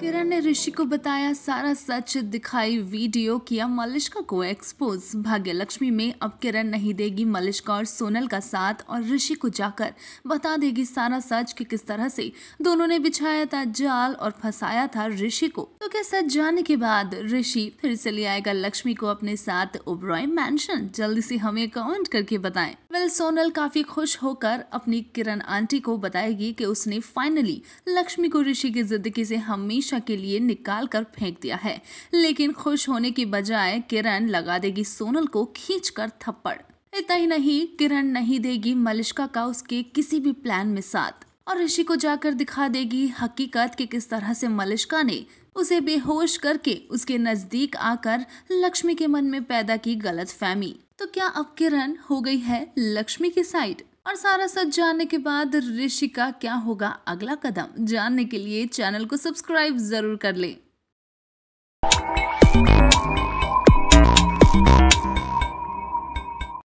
किरण ने ऋषि को बताया सारा सच दिखाई वीडियो किया मलिश्का को एक्सपोज भाग्यलक्ष्मी में अब किरण नहीं देगी मलिश्का और सोनल का साथ और ऋषि को जाकर बता देगी सारा सच कि किस तरह से दोनों ने बिछाया था जाल और फंसाया था ऋषि को के साथ जाने के बाद ऋषि फिर से ले आएगा लक्ष्मी को अपने साथ ओब्रॉय मैंशन जल्दी से हमें कमेंट करके बताएं वेल सोनल काफी खुश होकर अपनी किरण आंटी को बताएगी कि उसने फाइनली लक्ष्मी को ऋषि की जिंदगी से हमेशा के लिए निकाल कर फेंक दिया है लेकिन खुश होने के बजाय किरण लगा देगी सोनल को खींच कर थप्पड़ इतना ही नहीं किरण नहीं देगी मलिश्का का उसके किसी भी प्लान में साथ और ऋषि को जाकर दिखा देगी हकीकत कि किस तरह से मलिश्का ने उसे बेहोश करके उसके नज़दीक आकर लक्ष्मी के मन में पैदा की गलत फहमी तो क्या अब किरण हो गई है लक्ष्मी की साइड और सारा सच जानने के बाद ऋषि का क्या होगा अगला कदम जानने के लिए चैनल को सब्सक्राइब जरूर कर लें